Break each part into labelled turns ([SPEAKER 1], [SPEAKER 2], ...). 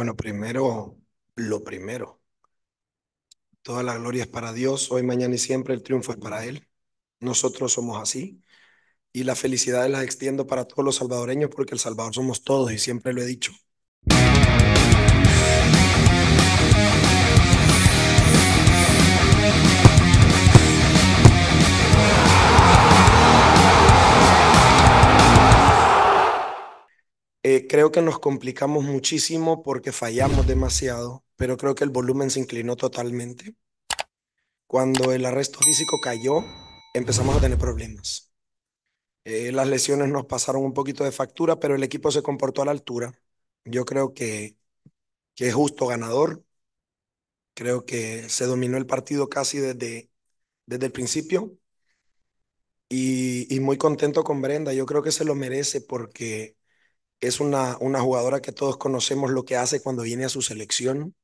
[SPEAKER 1] Bueno, primero, lo primero. Toda la gloria es para Dios, hoy, mañana y siempre el triunfo es para Él. Nosotros somos así. Y la felicidad la extiendo para todos los salvadoreños porque el Salvador somos todos y siempre lo he dicho. Eh, creo que nos complicamos muchísimo porque fallamos demasiado, pero creo que el volumen se inclinó totalmente. Cuando el arresto físico cayó, empezamos a tener problemas. Eh, las lesiones nos pasaron un poquito de factura, pero el equipo se comportó a la altura. Yo creo que, que es justo ganador. Creo que se dominó el partido casi desde, desde el principio. Y, y muy contento con Brenda. Yo creo que se lo merece porque es una, una jugadora que todos conocemos lo que hace cuando viene a su selección.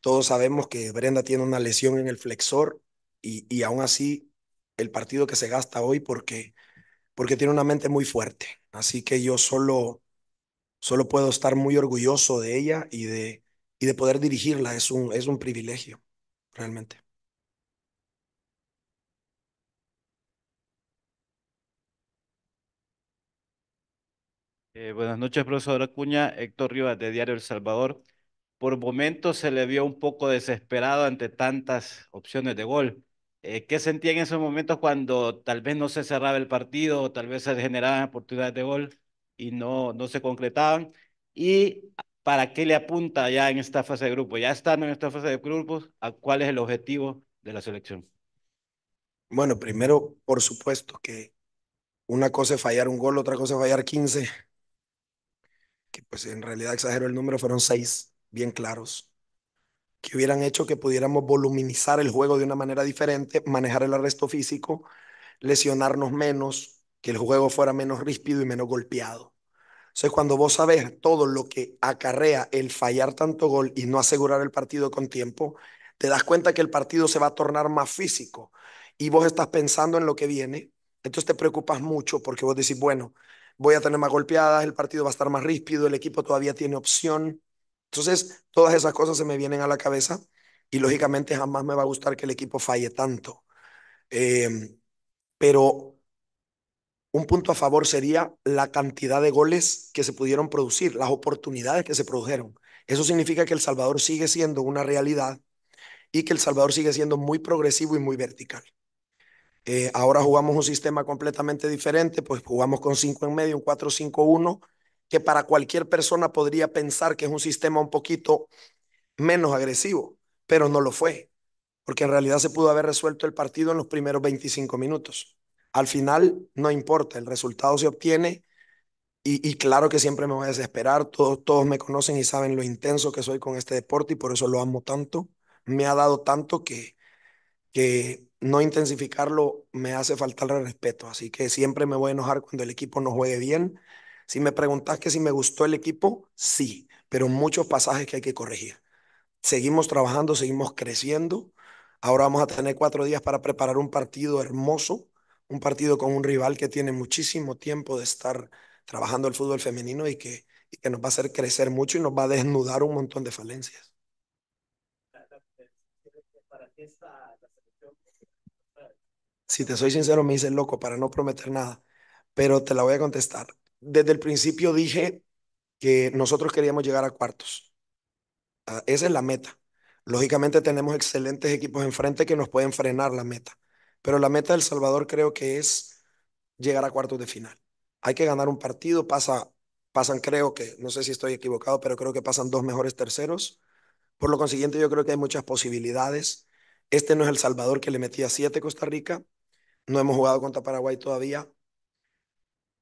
[SPEAKER 1] Todos sabemos que Brenda tiene una lesión en el flexor y, y aún así el partido que se gasta hoy porque, porque tiene una mente muy fuerte. Así que yo solo, solo puedo estar muy orgulloso de ella y de, y de poder dirigirla. Es un, es un privilegio, realmente.
[SPEAKER 2] Eh, buenas noches, profesor Acuña. Héctor Rivas, de Diario El Salvador. Por momentos se le vio un poco desesperado ante tantas opciones de gol. Eh, ¿Qué sentía en esos momentos cuando tal vez no se cerraba el partido o tal vez se generaban oportunidades de gol y no, no se concretaban? ¿Y para qué le apunta ya en esta fase de grupo? Ya estando en esta fase de grupos, ¿cuál es el objetivo de la selección?
[SPEAKER 1] Bueno, primero, por supuesto que una cosa es fallar un gol, otra cosa es fallar 15 pues en realidad exagero el número, fueron seis bien claros, que hubieran hecho que pudiéramos voluminizar el juego de una manera diferente, manejar el arresto físico, lesionarnos menos, que el juego fuera menos ríspido y menos golpeado. Entonces, cuando vos sabes todo lo que acarrea el fallar tanto gol y no asegurar el partido con tiempo, te das cuenta que el partido se va a tornar más físico y vos estás pensando en lo que viene, entonces te preocupas mucho porque vos decís, bueno, voy a tener más golpeadas, el partido va a estar más ríspido, el equipo todavía tiene opción. Entonces, todas esas cosas se me vienen a la cabeza y lógicamente jamás me va a gustar que el equipo falle tanto. Em, pero un punto a favor sería la cantidad de goles que se pudieron producir, las oportunidades que se produjeron. Eso significa que El Salvador sigue siendo una realidad y que El Salvador sigue siendo muy progresivo y muy vertical. Eh, ahora jugamos un sistema completamente diferente, pues jugamos con 5 en medio, un 4-5-1, que para cualquier persona podría pensar que es un sistema un poquito menos agresivo, pero no lo fue, porque en realidad se pudo haber resuelto el partido en los primeros 25 minutos. Al final no importa, el resultado se obtiene y, claro que siempre me voy a desesperar, todos, todos me conocen y saben lo intenso que soy con este deporte y por eso lo amo tanto, me ha dado tanto que, que no intensificarlo me hace faltar el respeto. Así que siempre me voy a enojar cuando el equipo no juegue bien. Si me preguntas que si me gustó el equipo, sí, pero muchos pasajes que hay que corregir. Seguimos trabajando, seguimos creciendo. Ahora vamos a tener cuatro días para preparar un partido hermoso, un partido con un rival que tiene muchísimo tiempo de estar trabajando el fútbol femenino y que, y que nos va a hacer crecer mucho y nos va a desnudar un montón de falencias. si te soy sincero, me hice loco para no prometer nada, pero te la voy a contestar. Desde el principio dije que nosotros queríamos llegar a cuartos. Ah, esa es la meta. Lógicamente tenemos excelentes equipos enfrente que nos pueden frenar la meta, pero la meta del Salvador creo que es llegar a cuartos de final. Hay que ganar un partido, pasa, pasan creo que, no sé si estoy equivocado, pero creo que pasan dos mejores terceros. Por lo consiguiente, yo creo que hay muchas posibilidades. Este no es el Salvador que le metía siete a Costa Rica, no hemos jugado contra Paraguay todavía.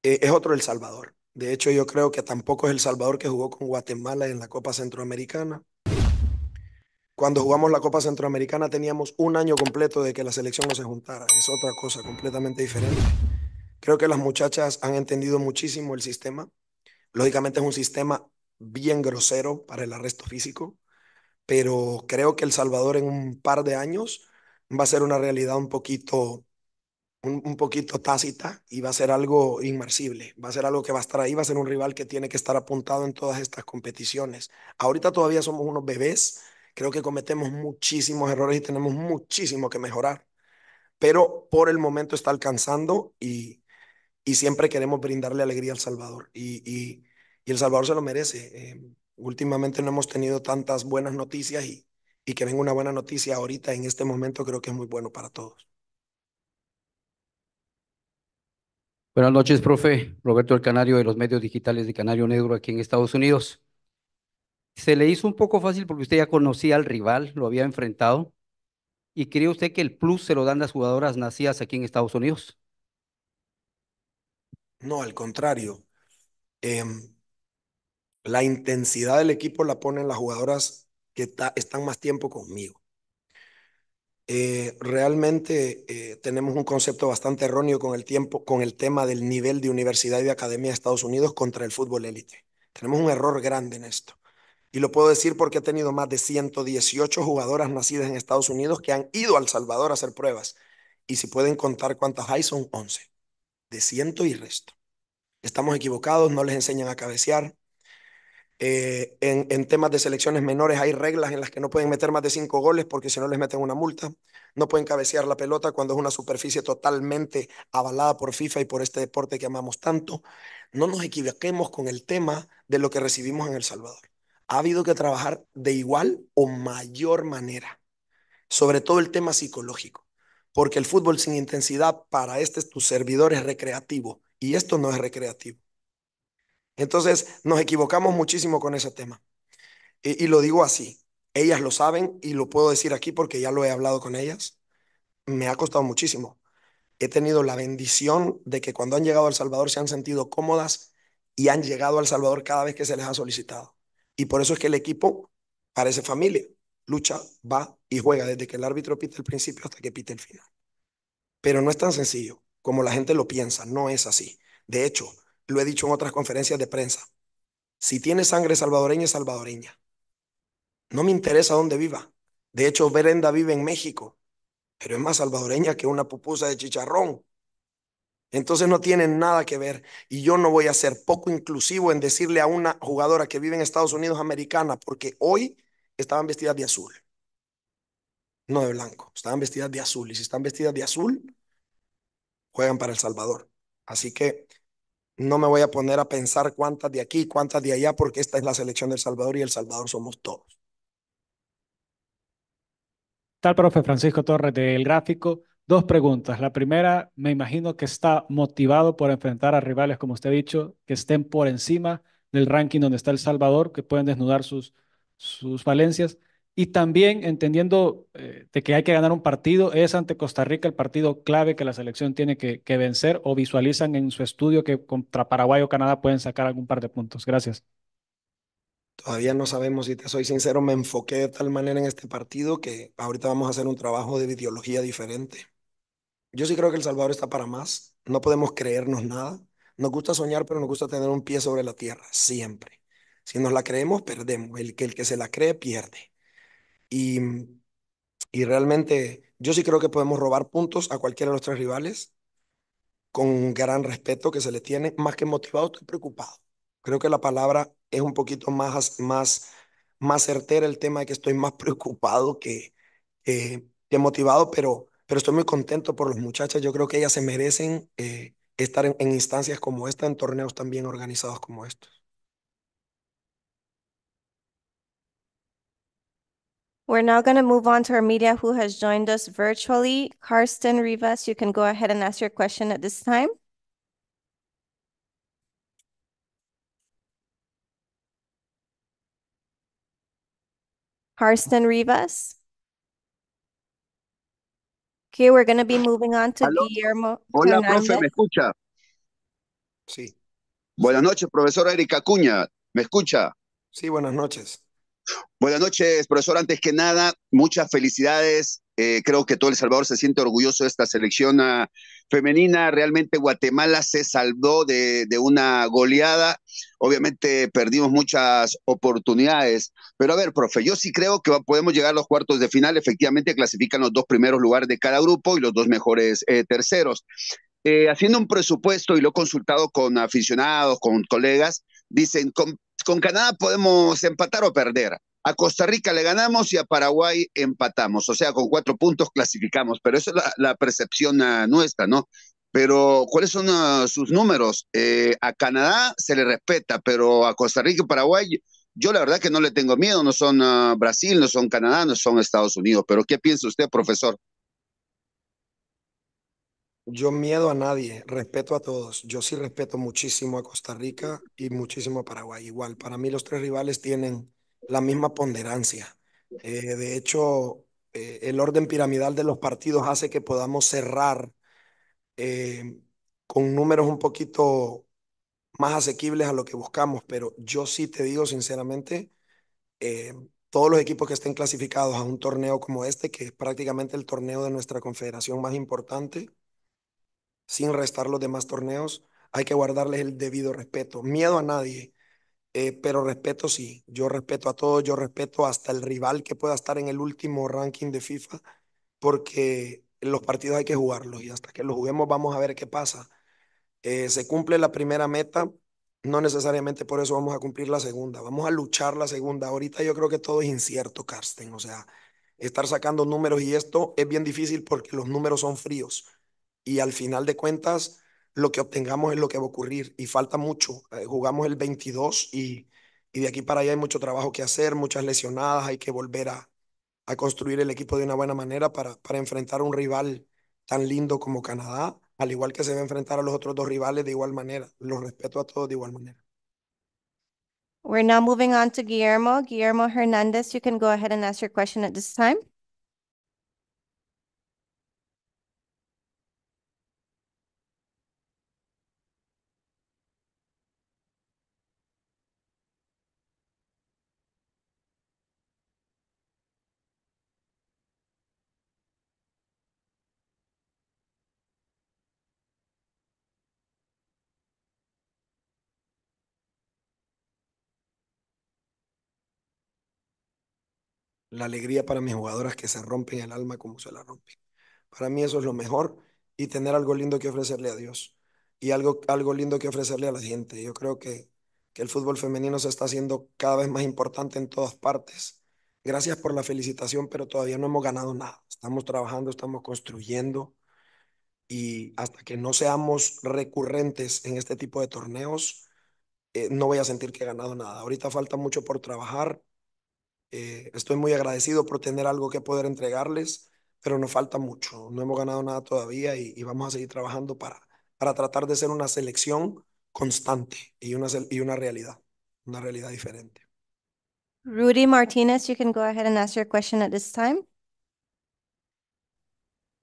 [SPEAKER 1] Eh, es otro El Salvador. De hecho, yo creo que tampoco es El Salvador que jugó con Guatemala en la Copa Centroamericana. Cuando jugamos la Copa Centroamericana teníamos un año completo de que la selección no se juntara. Es otra cosa completamente diferente. Creo que las muchachas han entendido muchísimo el sistema. Lógicamente es un sistema bien grosero para el arresto físico, pero creo que El Salvador en un par de años va a ser una realidad un poquito un, poquito tácita y va a ser algo inmersible, va a ser algo que va a estar ahí, va a ser un rival que tiene que estar apuntado en todas estas competiciones. Ahorita todavía somos unos bebés, creo que cometemos muchísimos errores y tenemos muchísimo que mejorar, pero por el momento está alcanzando y, siempre queremos brindarle alegría al Salvador y, El Salvador se lo merece. Em, últimamente no hemos tenido tantas buenas noticias y, y que venga una buena noticia ahorita en este momento creo que es muy bueno para todos.
[SPEAKER 2] Buenas noches, profe. Roberto El Canario de los medios digitales de Canario Negro aquí en Estados Unidos. Se le hizo un poco fácil porque usted ya conocía al rival, lo había enfrentado. ¿Y cree usted que el plus se lo dan las jugadoras nacidas aquí en Estados Unidos?
[SPEAKER 1] No, al contrario. Em, la intensidad del equipo la ponen las jugadoras que están más tiempo conmigo. Eh, realmente eh, tenemos un concepto bastante erróneo con el tiempo, con el tema del nivel de universidad y de academia de Estados Unidos contra el fútbol élite. Tenemos un error grande en esto. Y lo puedo decir porque he tenido más de 118 jugadoras nacidas en Estados Unidos que han ido al Salvador a hacer pruebas. Y si pueden contar cuántas hay, son 11. De ciento y resto. Estamos equivocados, no les enseñan a cabecear, eh, en, temas de selecciones menores hay reglas en las que no pueden meter más de cinco goles porque si no les meten una multa. No pueden cabecear la pelota cuando es una superficie totalmente avalada por FIFA y por este deporte que amamos tanto. No nos equivoquemos con el tema de lo que recibimos en El Salvador. Ha habido que trabajar de igual o mayor manera, sobre todo el tema psicológico, porque el fútbol sin intensidad para este tu servidor es recreativo y esto no es recreativo. Entonces nos equivocamos muchísimo con ese tema. Y, lo digo así, ellas lo saben y lo puedo decir aquí porque ya lo he hablado con ellas. Me ha costado muchísimo. He tenido la bendición de que cuando han llegado al Salvador se han sentido cómodas y han llegado al Salvador cada vez que se les ha solicitado. Y por eso es que el equipo parece familia. Lucha, va y juega desde que el árbitro pite el principio hasta que pite el final. Pero no es tan sencillo como la gente lo piensa, no es así. De hecho, lo he dicho en otras conferencias de prensa, si tiene sangre salvadoreña, es salvadoreña. No me interesa dónde viva. De hecho, Verenda vive en México, pero es más salvadoreña que una pupusa de chicharrón. Entonces no tiene nada que ver y yo no voy a ser poco inclusivo en decirle a una jugadora que vive en Estados Unidos americana porque hoy estaban vestidas de azul, no de blanco, estaban vestidas de azul y si están vestidas de azul, juegan para El Salvador. Así que no me voy a poner a pensar cuántas de aquí, cuántas de allá, porque esta es la selección del Salvador y el Salvador somos todos.
[SPEAKER 2] Tal profe Francisco Torres del Gráfico. Dos preguntas. La primera, me imagino que está motivado por enfrentar a rivales, como usted ha dicho, que estén por encima del ranking donde está El Salvador, que pueden desnudar sus, sus falencias. Y también entendiendo eh, de que hay que ganar un partido, es ante
[SPEAKER 1] Costa Rica el partido clave que la selección tiene que, vencer o visualizan en su estudio que contra Paraguay o Canadá pueden sacar algún par de puntos. Gracias. Todavía no sabemos, si te soy sincero, me enfoqué de tal manera en este partido que ahorita vamos a hacer un trabajo de ideología diferente. Yo sí creo que El Salvador está para más, no podemos creernos nada. Nos gusta soñar, pero nos gusta tener un pie sobre la tierra, siempre. Si nos la creemos, perdemos. El que, el que se la cree, pierde. Y, y realmente yo sí creo que podemos robar puntos a cualquiera de nuestros rivales con gran respeto que se les tiene. Más que motivado, estoy preocupado. Creo que la palabra es un poquito más, más, más certera el tema de que estoy más preocupado que, motivado, pero, pero estoy muy contento por los muchachas. Yo creo que ellas se merecen eh, estar en, instancias como esta, en torneos tan bien organizados como estos.
[SPEAKER 2] We're now going to move on to our media who has joined us virtually. Karsten Rivas, you can go ahead and ask your question at this time. Karsten Rivas. Okay, we're going to be moving on to Hello. Guillermo. Hola, Hernández. profe, ¿me
[SPEAKER 1] escucha? Sí.
[SPEAKER 2] Buenas noches, profesora Erika Cuña. ¿Me escucha? Sí, buenas noches. Buenas noches, profesor. Antes que nada, muchas felicidades. Eh, creo que todo El Salvador se siente orgulloso de esta selección ah, femenina. Realmente Guatemala se salvó de, una goleada. Obviamente perdimos muchas oportunidades. Pero a ver, profe, yo sí creo que podemos llegar a los cuartos de final. Efectivamente, clasifican los dos primeros lugares de cada grupo y los dos mejores eh, terceros. Eh, haciendo un presupuesto y lo he consultado con aficionados, con colegas, dicen, con Canadá podemos empatar o perder. A Costa Rica le ganamos y a Paraguay empatamos. O sea, con cuatro puntos clasificamos. Pero esa es la, percepción ah, nuestra, ¿no? Pero, ¿cuáles son ah, sus números? Eh, a Canadá se le respeta, pero a Costa Rica y Paraguay, yo la verdad que no le tengo miedo. No son ah, Brasil, no son Canadá, no son Estados Unidos. Pero, ¿qué piensa usted, profesor?
[SPEAKER 1] Yo miedo a nadie, respeto a todos. Yo sí respeto muchísimo a Costa Rica y muchísimo a Paraguay. Igual, para mí los tres rivales tienen la misma ponderancia. Eh, de hecho, eh, el orden piramidal de los partidos hace que podamos cerrar eh, con números un poquito más asequibles a lo que buscamos, pero yo sí te digo sinceramente, todos los equipos que estén clasificados a un torneo como este, que es prácticamente el torneo de nuestra confederación más importante, sin restar los demás torneos, hay que guardarles el debido respeto. Miedo a nadie, eh, pero respeto sí. Yo respeto a todos, yo respeto hasta el rival que pueda estar en el último ranking de FIFA, porque los partidos hay que jugarlos y hasta que los juguemos vamos a ver qué pasa. Eh, se cumple la primera meta, no necesariamente por eso vamos a cumplir la segunda, vamos a luchar la segunda. Ahorita yo creo que todo es incierto, Karsten, o sea, estar sacando números y esto es bien difícil porque los números son fríos y al final de cuentas lo que obtengamos es lo que va a ocurrir y falta mucho. Eh, jugamos el 22 y, y, de aquí para allá hay mucho trabajo que hacer, muchas lesionadas, hay que volver a, a construir el equipo de una buena manera para, para enfrentar un rival tan lindo como Canadá, al igual que se va a enfrentar a los otros dos rivales de igual manera. Los respeto a todos de igual manera.
[SPEAKER 2] We're now moving on to Guillermo. Guillermo Hernández, you can go ahead and ask your question at this time.
[SPEAKER 1] la alegría para mis jugadoras que se rompen el alma como se la rompen. Para mí eso es lo mejor y tener algo lindo que ofrecerle a Dios y algo, algo lindo que ofrecerle a la gente. Yo creo que, que el fútbol femenino se está haciendo cada vez más importante en todas partes. Gracias por la felicitación, pero todavía no hemos ganado nada. Estamos trabajando, estamos construyendo y hasta que no seamos recurrentes en este tipo de torneos, eh, no voy a sentir que he ganado nada. Ahorita falta mucho por trabajar, eh, estoy muy agradecido por tener algo que poder entregarles, pero nos falta mucho. No hemos ganado nada todavía y, vamos a seguir trabajando para, para tratar de ser una selección constante y una, y una realidad, una realidad diferente.
[SPEAKER 2] Rudy Martínez, you can go ahead and ask your question at this time.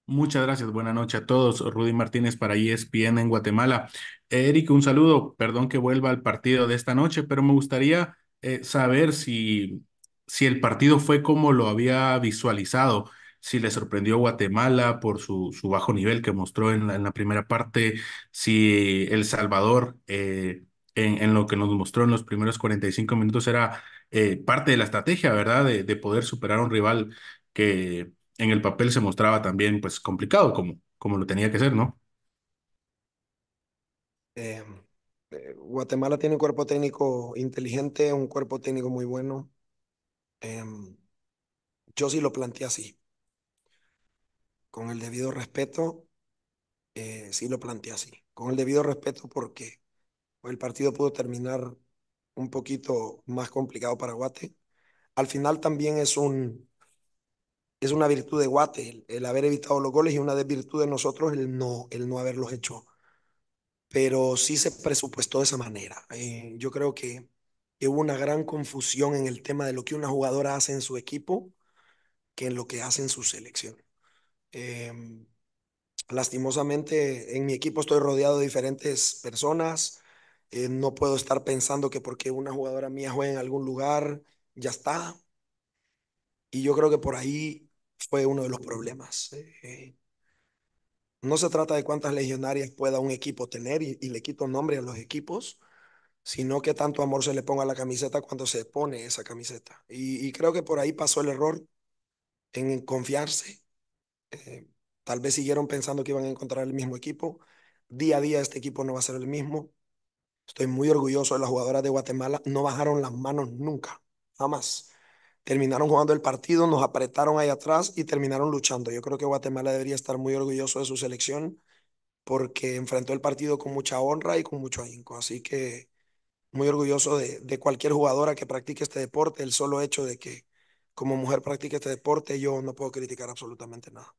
[SPEAKER 2] Muchas gracias. Buenas noches a todos. Rudy Martínez para ESPN en Guatemala. Eh, Eric, un saludo. Perdón que vuelva al partido de esta noche, pero me gustaría eh, saber si si el partido fue como lo había visualizado, si le sorprendió Guatemala por su, su bajo nivel que mostró en la, primera parte, si El Salvador eh, en, lo que nos mostró en los primeros 45 minutos era eh, parte de la estrategia, ¿verdad? De, poder superar a un rival que en el papel se mostraba también pues complicado como, como lo tenía que ser, ¿no?
[SPEAKER 1] Eh, Guatemala tiene un cuerpo técnico inteligente, un cuerpo técnico muy bueno. Em, yo sí lo planteé así. Con el debido respeto, eh, sí lo planteé así. Con el debido respeto porque el partido pudo terminar un poquito más complicado para Guate. Al final también es un es una virtud de Guate el, haber evitado los goles y una desvirtud de nosotros el no el no haberlos hecho. Pero sí se presupuestó de esa manera. Eh, yo creo que hubo una gran confusión en el tema de lo que una jugadora hace en su equipo que en lo que hace en su selección. Em, lastimosamente, en mi equipo estoy rodeado de diferentes personas. Eh, no puedo estar pensando que porque una jugadora mía juega en algún lugar, ya está. Y yo creo que por ahí fue uno de los problemas. Eh, eh. no se trata de cuántas legionarias pueda un equipo tener, y le quito nombre a los equipos, sino que tanto amor se le ponga a la camiseta cuando se pone esa camiseta. Y, creo que por ahí pasó el error en confiarse. Eh, tal vez siguieron pensando que iban a encontrar el mismo equipo. Día a día este equipo no va a ser el mismo. Estoy muy orgulloso de las jugadoras de Guatemala. No bajaron las manos nunca, jamás. Terminaron jugando el partido, nos apretaron ahí atrás y terminaron luchando. Yo creo que Guatemala debería estar muy orgulloso de su selección porque enfrentó el partido con mucha honra y con mucho ahínco. Así que muy orgulloso de, cualquier jugadora que practique este deporte. El solo hecho de que como mujer practique este deporte, yo no puedo criticar absolutamente nada.